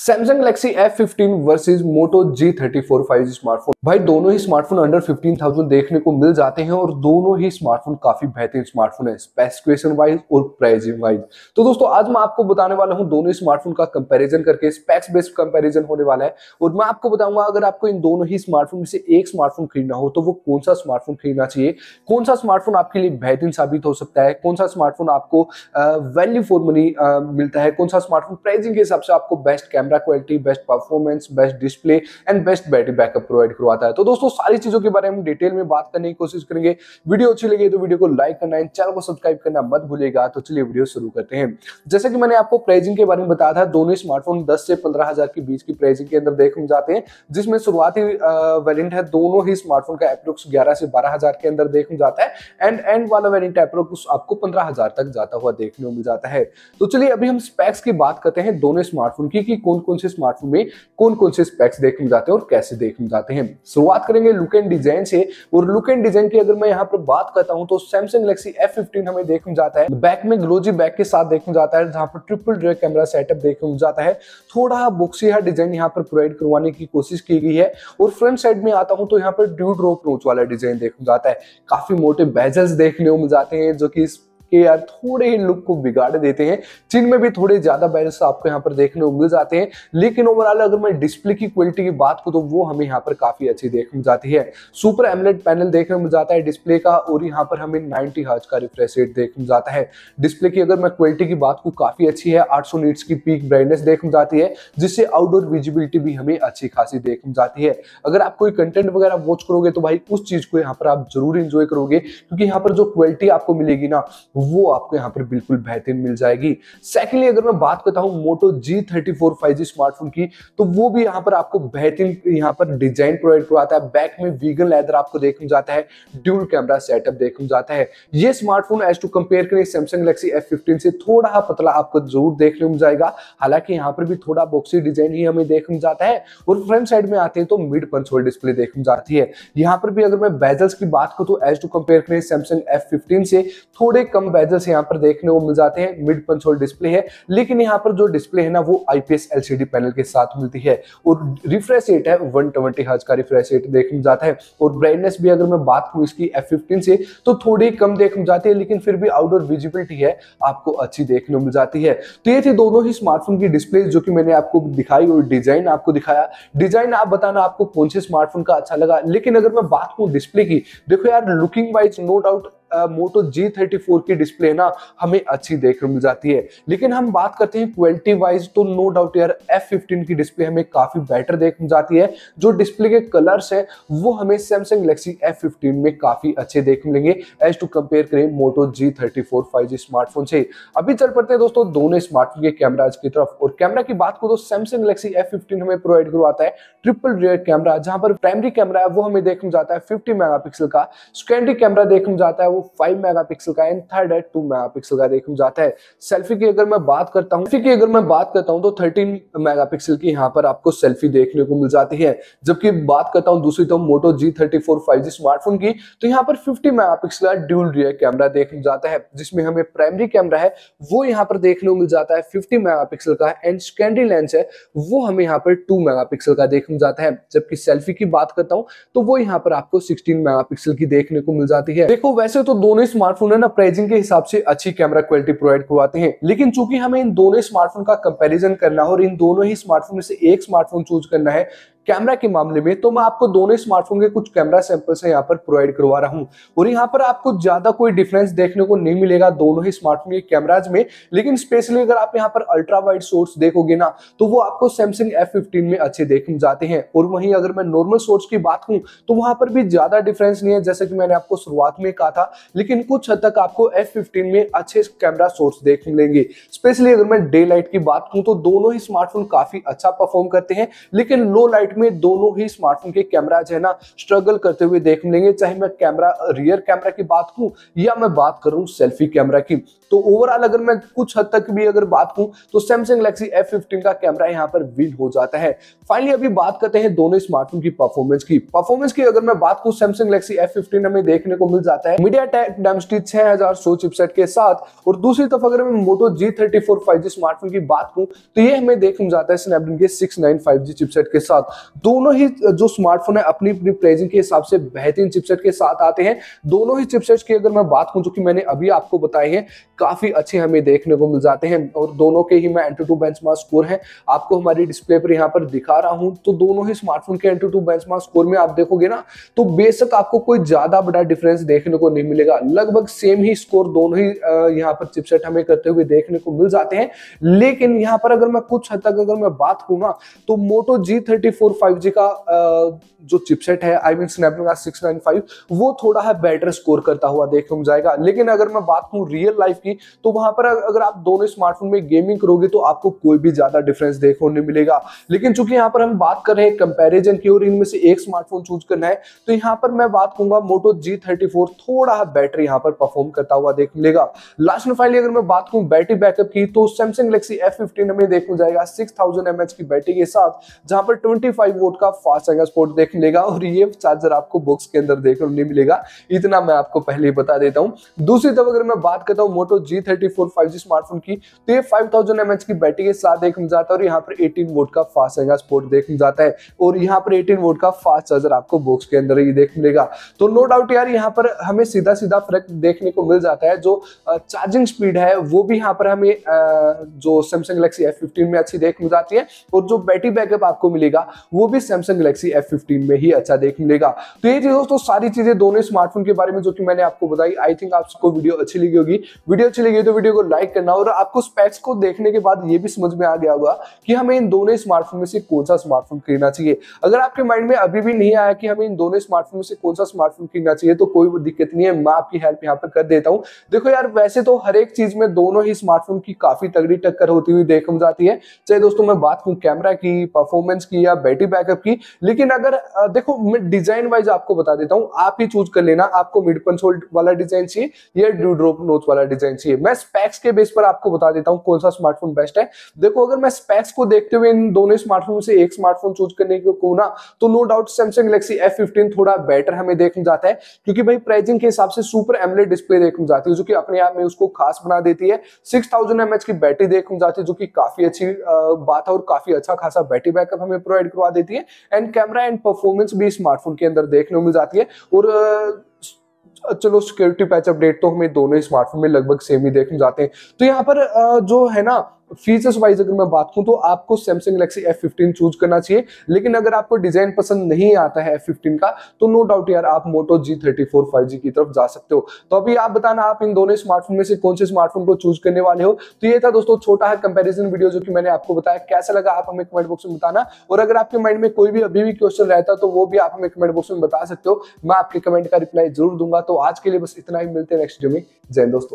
Samsung Galaxy F15 versus Moto G34 5G smartphone भाई दोनों ही स्मार्टफोन अंडर 15,000 देखने को मिल जाते हैं और दोनों ही स्मार्टफोन काफी बेहतरीन स्मार्टफोन है स्पेसिफिकेशन वाइज और प्राइसिंग वाइज तो दोस्तों आज मैं आपको बताने वाला हूं दोनों स्मार्टफोन का कंपैरिजन करके स्पेक्स बेस्ड कंपेरिजन होने वाला है और मैं आपको बताऊंगा अगर आपको इन दोनों ही स्मार्टफोन में से एक स्मार्टफोन खरीदना हो तो वो कौन सा स्मार्टफोन खरीदना चाहिए कौन सा स्मार्टफोन आपके लिए बेहतरीन साबित हो सकता है कौन सा स्मार्टफोन आपको वैल्यू फॉर मनी मिलता है कौन सा स्मार्टफोन प्राइजिंग के हिसाब से आपको best camera quality best performance best display and best battery backup provide करवाता है तो दोस्तों सारी चीजों के बारे में डिटेल में बात करने की कोशिश करेंगे वीडियो अच्छी लगी तो वीडियो को लाइक करना है चैनल को सब्सक्राइब करना मत भूलेगा तो चलिए वीडियो शुरू करते हैं जैसे कि मैंने आपको प्राइजिंग के बारे में बताया था दोनों स्मार्टफोन दस से पंद्रह के बीच की प्राइजिंग के अंदर देखने जाते हैं जिसमें शुरुआती वेरियंट है दोनों ही स्मार्टफोन का एप्रोक्स ग्यारह से बारह के अंदर देखने जाता है एंड एंड वाला वेरियंट एप्रोक्स आपको पंद्रह तक जाता हुआ देखने को मिल जाता है तो चलिए अभी हम स्पैक्स की बात करते हैं दोनों स्मार्टफोन की कि कौन कौन से स्मार्टफोन में कौन कौन से स्पेक्स देखने जाते हैं और कैसे देखने जाते हैं शुरुआत करेंगे लुक एंड डिजाइन से और लुक एंड डिजाइन की अगर मैं यहाँ पर बात करता हूँ तो सैमसंग गैलेक्सी एफ हमें देखने जाता है बैक में ग्लोजी बैक के साथ देखने जाता है जहां पर ट्रिपल ड्रे कैमरा सेटअप देखने जाता है थोड़ा बुक्सी डिजाइन यहाँ पर प्रोवाइड करवाने की कोशिश की गई है और फ्रंट साइड में आता हूँ तो यहाँ पर ड्यू ड्रोप नोच वाला डिजाइन देखने जाता है काफी मोटे बेजल्स देखने को मिल जाते हैं जो कि के यार थोड़े ही लुक को बिगाड़ देते हैं में भी थोड़े ज्यादा बैलेंस आपको यहाँ पर देखने को मिल जाते हैं लेकिन ओवरऑल अगर मैं डिस्प्ले की क्वालिटी की बात करूँ तो वो हमें यहाँ पर काफी अच्छी देखने जाती है सुपर एमलेट पैनल देखने में जाता है डिस्प्ले का और यहाँ पर हमें नाइनटी हर्ज का रिफ्रेश रेट देखने जाता है डिस्प्ले की अगर मैं क्वालिटी की बात करूँ काफी अच्छी है आठ सौ नीट्स की पीक ब्राइटनेस देखने जाती है जिससे आउटडोर विजिबिलिटी भी हमें अच्छी खासी देखने जाती है अगर आप कोई कंटेंट वगैरह वॉच करोगे तो भाई उस चीज को यहाँ पर आप जरूर इंजॉय करोगे क्योंकि यहाँ पर जो क्वालिटी आपको मिलेगी ना वो आपको यहाँ पर बिल्कुल बेहतरीन मिल जाएगी सेकेंडली अगर मैं बात करता हूँ Moto G thirty four five G smartphone की तो वो भी यहाँ पर आपको बेहतरीन यहाँ पर डिजाइन प्रोवाइड करवाता है बैक में वीगन लेदर आपको देखने जाता है ड्यूल कैमरा सेटअप देखने जाता है ये स्मार्टफोन एज टू कंपेयर करें सैमसंग गलेक्सी एफ से थोड़ा पतला आपको जरूर देखने में जाएगा हालांकि यहाँ पर भी थोड़ा बॉक्सी डिजाइन ही हमें देखने जाता है और फ्रंट साइड में आते हैं तो मिड कंसोल डिस्प्ले देखने जाती है यहाँ पर भी अगर मैं बेजल्स की बात करूँ तो एज टू कंपेयर करें सैमसंग एफ से थोड़े कम कम बेजल्स यहाँ पर देखने को मिल जाते हैं मिड कंसोल डिस्प्ले है लेकिन यहाँ पर जो डिस्प्ले है ना वो आईपीएस एलसीडी पैनल के साथ मिलती है और रिफ्रेश रेट है वन ट्वेंटी हज का रिफ्रेश रेट देखने जाता है और ब्राइटनेस भी अगर मैं बात करूँ इसकी एफ से तो थोड़ी कम देखने जाती है लेकिन फिर भी आउटडोर विजिबिलिटी है आपको अच्छी देखने मिल जाती है तो ये थे दोनों ही स्मार्टफोन की डिस्प्ले जो कि मैंने आपको दिखाई और डिजाइन आपको दिखाया डिजाइन आप बताना आपको कौन से स्मार्टफोन का अच्छा लगा लेकिन अगर मैं बात करूँ डिस्प्ले की देखो यार looking wise no doubt Moto G thirty four की डिस्प्ले ना हमें अच्छी देखने मिल जाती है लेकिन हम बात करते हैं क्वालिटी वाइज तो नो डाउट यार एफ फिफ्टीन की डिस्प्ले हमें काफी बेटर देखने जाती है जो डिस्प्ले के कलर्स है वो हमें सैमसंग गलेक्सी एफ फिफ्टीन में काफी अच्छे देख मिलेंगे एज टू कंपेयर करें Moto G thirty four five G smartphone से अभी चल पड़ते हैं दोस्तों दोनों स्मार्टफोन के कैमराज की तरफ और कैमरा की बात को तो सैमसंग गलेक्सी एफ फिफ्टीन हमें प्रोवाइड करवाता है ट्रिपल रियर कैमरा जहां पर प्राइमरी कैमरा है वो हमें देखने जाता है फिफ्टी मेगा का सेकेंडरी कैमरा देखने जाता है वो फाइव मेगापिक्सल का एंड थर्ड है टू मेगापिक्सल का देखने जाता है सेल्फी की अगर मैं बात करता हूँ सेल्फी की अगर मैं बात करता हूँ तो थर्टीन मेगापिक्सल की यहाँ पर आपको सेल्फी देखने को मिल जाती है जबकि बात करता हूँ दूसरी तो मोटो जी थर्टी स्मार्टफोन की तो यहाँ पर fifty mega pixel dual rear camera देखने जाता है जिसमें हमें प्राइमरी कैमरा है वो यहाँ पर देखने को मिल जाता है फिफ्टी मेगा का एंड सेकेंडरी लेंस है वो हमें यहाँ पर टू मेगा का देखने जाता है जबकि सेल्फी की बात करता हूँ तो वो यहाँ पर आपको सिक्सटीन मेगा की देखने को मिल जाती है देखो वैसे तो दोस्तों दोनों स्मार्टफोन है ना प्राइसिंग के हिसाब से अच्छी कैमरा क्वालिटी प्रोवाइड करवाते हैं लेकिन चूंकि हमें इन दोनों स्मार्टफोन का कंपेरिजन करना है और इन दोनों ही स्मार्टफोन में से एक स्मार्टफोन चूज करना है कैमरा के मामले में तो मैं आपको दोनों स्मार्टफोन के कुछ कैमरा सैंपल्स से यहाँ पर प्रोवाइड करवा रहा हूँ और यहाँ पर आपको ज्यादा कोई डिफरेंस देखने को नहीं मिलेगा दोनों ही स्मार्टफोन के कैमराज में लेकिन स्पेशली अगर आप यहाँ पर अल्ट्रा वाइड सोर्स देखोगे ना तो वो आपको सैमसंग एफ में अच्छे देखे जाते हैं और वहीं अगर मैं नॉर्मल सोर्स की बात हूँ तो वहां पर भी ज्यादा डिफरेंस नहीं है जैसे कि मैंने आपको शुरुआत में कहा था लेकिन कुछ हद तक आपको एफ में अच्छे कैमरा सोर्स देख मिलेंगे स्पेशली अगर मैं डे लाइट की बात हूँ तो दोनों ही स्मार्टफोन काफी अच्छा परफॉर्म करते हैं लेकिन लो लाइट सेगमेंट में दोनों ही स्मार्टफोन के कैमरा जो है ना स्ट्रगल करते हुए देख लेंगे चाहे मैं कैमरा रियर कैमरा की बात करूं या मैं बात करूं सेल्फी कैमरा की तो ओवरऑल अगर मैं कुछ हद तक भी अगर बात करूं तो सैमसंग गलेक्सी एफ फिफ्टीन का कैमरा यहाँ पर विन हो जाता है फाइनली अभी बात करते हैं दोनों स्मार्टफोन की परफॉर्मेंस की परफॉर्मेंस की अगर मैं बात करूं सैमसंग गलेक्सी एफ फिफ्टीन हमें देखने को मिल जाता है मीडिया टेक डेमस्टी छह हजार सौ चिपसेट के साथ और दूसरी तरफ अगर मैं Moto G thirty four five G smartphone की बात करूं तो ये हमें देखने जाता है स्नैपड्रैगन के six nine five G chipset के साथ दोनों ही जो स्मार्टफोन है अपनी अपनी प्राइसिंग के हिसाब से बेहतरीन चिपसेट के साथ आते हैं दोनों ही चिपसेट की अगर मैं बात करूँ जो कि मैंने अभी आपको बताए हैं काफी अच्छे हमें देखने को मिल जाते हैं और दोनों के ही मैं एंटी टू बेंच स्कोर है आपको हमारी डिस्प्ले पर यहाँ पर दिखा रहा हूँ तो दोनों ही स्मार्टफोन के एंटी टू बेंच स्कोर में आप देखोगे ना तो बेशक आपको कोई ज्यादा बड़ा डिफरेंस देखने को नहीं मिलेगा लगभग सेम ही स्कोर दोनों ही यहाँ पर चिपसेट हमें करते हुए देखने को मिल जाते हैं लेकिन यहाँ पर अगर मैं कुछ हद तक अगर मैं बात करूँ ना तो Moto G thirty four five G का जो चिपसेट है आई मीन स्नैपड्रैगन फाइव वो थोड़ा है बेटर स्कोर करता हुआ देखने में जाएगा लेकिन अगर मैं बात करूँ रियल लाइफ की तो वहां पर अगर आप दोनों स्मार्टफोन में गेमिंग करोगे तो आपको कोई भी ज्यादा डिफरेंस देखने नहीं मिलेगा लेकिन चूंकि यहाँ पर हम बात कर रहे हैं कंपेरिजन की और इनमें से एक स्मार्टफोन चूज करना है तो यहाँ पर मैं बात करूंगा मोटो जी थोड़ा है बैटर यहाँ पर परफॉर्म करता हुआ देख मिलेगा लास्ट में फाइनली अगर मैं बात करूँ बैटरी बैकअप की तो सैमसंग गलेक्सी एफ फिफ्टीन हमें देखने जाएगा सिक्स थाउजेंड एम की बैटरी के साथ जहां पर ट्वेंटी फाइव वोट का फास्ट चार्जर स्पोर्ट देखने मिलेगा और ये चार्जर आपको बॉक्स के अंदर देखने नहीं मिलेगा इतना मैं आपको पहले ही बता देता हूँ दूसरी तरफ अगर मैं बात करता हूँ Moto G thirty four five G smartphone की तो ये फाइव थाउजेंड एम एच की बैटरी के साथ देखने जाता है और यहाँ पर एटीन वोट का फास्ट चार्जर स्पोर्ट देखने जाता है और यहाँ पर एटीन वोट का फास्ट चार्जर आपको बॉक्स के अंदर ही देखने मिलेगा तो नो डाउट यार यहाँ पर हमें सीधा सीधा फर्क देखने को मिल जाता है जो चार्जिंग स्पीड है वो भी यहाँ पर हमें जो सैमसंग गलेक्सी एफ फिफ्टीन में अच्छी देख मिल जाती है और जो बैटरी बैकअप आपको मिलेगा वो भी सैमसंग गलेक्सी एफ फिफ्टीन में ही अच्छा देखने मिलेगा तो ये दोस्तों सारी चीजें दोनों स्मार्टफोन के बारे में जो कि मैंने आपको बताई आई थिंक आपको वीडियो अच्छी लगी होगी वीडियो अच्छी लगी तो वीडियो को लाइक करना और आपको स्पेक्स को देखने के बाद ये भी समझ में आ गया होगा कि हमें इन दोनों स्मार्टफोन में से कौन सा स्मार्टफोन खरीदना चाहिए अगर आपके माइंड में अभी भी नहीं आया कि हमें इन दोनों स्मार्टफोन में से कौन सा स्मार्टफोन खरीदना चाहिए तो कोई दिक्कत नहीं है मैं आपकी हेल्प यहाँ पर कर देता हूँ देखो यार वैसे तो हर एक चीज में दोनों ही स्मार्टफोन की काफी तगड़ी टक्कर होती हुई देखी जाती है चाहे दोस्तों मैं बात करूँ कैमरा की परफॉर्मेंस की या बैटरी बैटरी बैकअप की लेकिन अगर देखो मैं डिजाइन वाइज आपको बता देता हूँ आप ही चूज कर लेना आपको मिड कंसोल वाला डिजाइन चाहिए या ड्यू ड्रॉप नोच वाला डिजाइन चाहिए मैं स्पैक्स के बेस पर आपको बता देता हूँ कौन सा स्मार्टफोन बेस्ट है देखो अगर मैं स्पैक्स को देखते हुए इन दोनों स्मार्टफोन से एक स्मार्टफोन चूज करने को कहूँ ना तो no doubt Samsung Galaxy F थोड़ा बेटर हमें देखने जाता है क्योंकि भाई प्राइसिंग के हिसाब से सुपर एमलेट डिस्प्ले देखने जाती है जो कि अपने आप में उसको खास बना देती है सिक्स थाउजेंड की बैटरी देखने जाती है जो कि काफी अच्छी बात है और काफी अच्छा खासा बैटरी बैकअप हमें प्रोवाइड करवा देती है एंड कैमरा एंड परफॉर्मेंस भी स्मार्टफोन के अंदर देखने को मिल जाती है और चलो सिक्योरिटी पैच अपडेट तो हमें दोनों स्मार्टफोन में लगभग सेम ही देखने जाते हैं तो यहाँ पर जो है ना फीचर्स वाइज अगर मैं बात करूं तो आपको Samsung Galaxy F15 fifteen choose करना चाहिए लेकिन अगर आपको डिजाइन पसंद नहीं आता है F15 का तो नो डाउट यार आप मोटो G34 5G की तरफ जा सकते हो तो अभी आप बताना आप इन दोनों स्मार्टफोन में से कौन से स्मार्टफोन को चूज करने वाले हो तो ये था दोस्तों छोटा है कंपेरिजन वीडियो जो कि मैंने आपको बताया कैसा लगा आप हमें कमेंट बॉक्स में बताना और अगर आपके माइंड में कोई भी अभी भी क्वेश्चन रहता तो वो भी आप हमें कमेंट बॉक्स में बता सकते हो मैं आपके कमेंट का रिप्लाई जरूर दूंगा तो आज के लिए बस इतना ही मिलते हैं नेक्स्ट वीडियो में जय दोस्तों